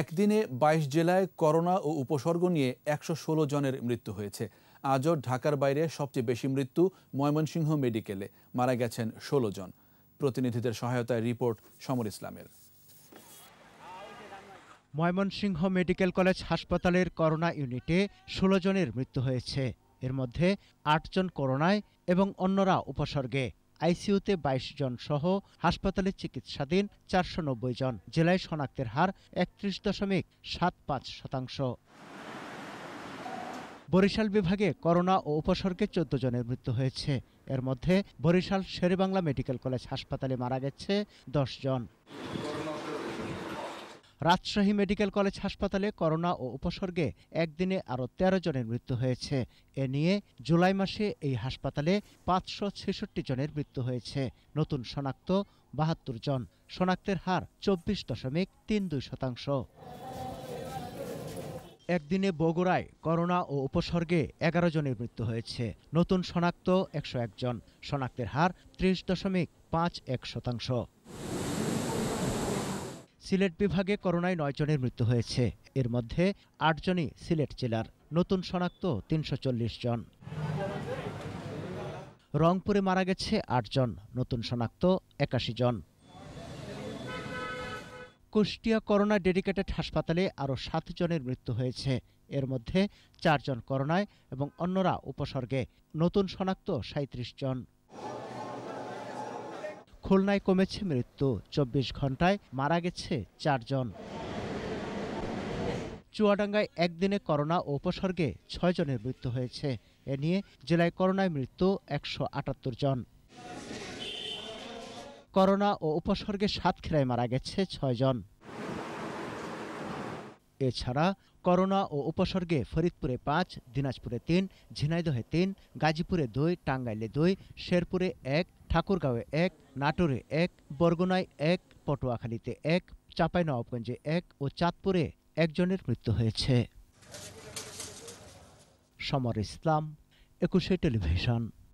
একদিনে ২২ জেলায় করোনা ও উপসর্গ নিয়ে একশো জনের মৃত্যু হয়েছে আজও ঢাকার বাইরে সবচেয়ে বেশি মৃত্যু ময়মনসিংহ মেডিকেলে মারা গেছেন ১৬ জন প্রতিনিধিদের সহায়তায় রিপোর্ট সমর ইসলামের ময়মনসিংহ মেডিকেল কলেজ হাসপাতালের করোনা ইউনিটে ১৬ জনের মৃত্যু হয়েছে এর মধ্যে আটজন করোনায় এবং অন্যরা উপসর্গে আইসিউতে বাইশ জন সহ হাসপাতালে চিকিৎসাধীন চারশো নব্বই জন জেলায় শনাক্তের হার একত্রিশ দশমিক সাত পাঁচ শতাংশ বরিশাল বিভাগে করোনা ও উপসর্গে চোদ্দ জনের মৃত্যু হয়েছে এর মধ্যে বরিশাল শেরেবাংলা মেডিকেল কলেজ হাসপাতালে মারা গেছে দশ জন রাজশাহী মেডিকেল কলেজ হাসপাতালে করোনা ও উপসর্গে একদিনে আরও তেরো জনের মৃত্যু হয়েছে এ নিয়ে জুলাই মাসে এই হাসপাতালে পাঁচশো ছেষট্টি জনের মৃত্যু হয়েছে নতুন শনাক্ত বাহাত্তর জন শনাক্তের হার চব্বিশ দশমিক তিন দুই শতাংশ একদিনে বগুড়ায় করোনা ও উপসর্গে এগারো জনের মৃত্যু হয়েছে নতুন শনাক্ত একশো জন শনাক্তের হার ত্রিশ দশমিক পাঁচ এক শতাংশ সিলেট বিভাগে করোনায় নয়জনের মৃত্যু হয়েছে এর মধ্যে আটজনই সিলেট জেলার নতুন শনাক্ত তিনশো জন রংপুরে মারা গেছে আটজন নতুন শনাক্ত একাশি জন কুষ্টিয়া করোনা ডেডিকেটেড হাসপাতালে আরও সাত জনের মৃত্যু হয়েছে এর মধ্যে চারজন করোনায় এবং অন্যরা উপসর্গে নতুন শনাক্ত সাঁত্রিশ জন খুলনায় কমেছে মৃত্যু চব্বিশ ঘন্টায় মারা গেছে চারজন চুয়াডাঙ্গায় একদিনে করোনা উপসর্গে ছয় জনের মৃত্যু হয়েছে এ নিয়ে জেলায় করোনায় মৃত্যু একশো আটাত্তর জন করোনা ও উপসর্গে সাতক্ষীরায় মারা গেছে ছয় জন এছাড়া করোনা ও উপসর্গে ফরিদপুরে পাঁচ দিনাজপুরে তিন ঝিনাইদহে তিন গাজীপুরে দুই টাঙ্গাইলে দুই শেরপুরে এক ঠাকুরগাঁওয়ে এক নাটোরে এক বরগুনায় এক পটুয়াখালীতে এক চাঁপাইনবাবগঞ্জে এক ও চাঁদপুরে একজনের মৃত্যু হয়েছে সমর ইসলাম একুশে টেলিভিশন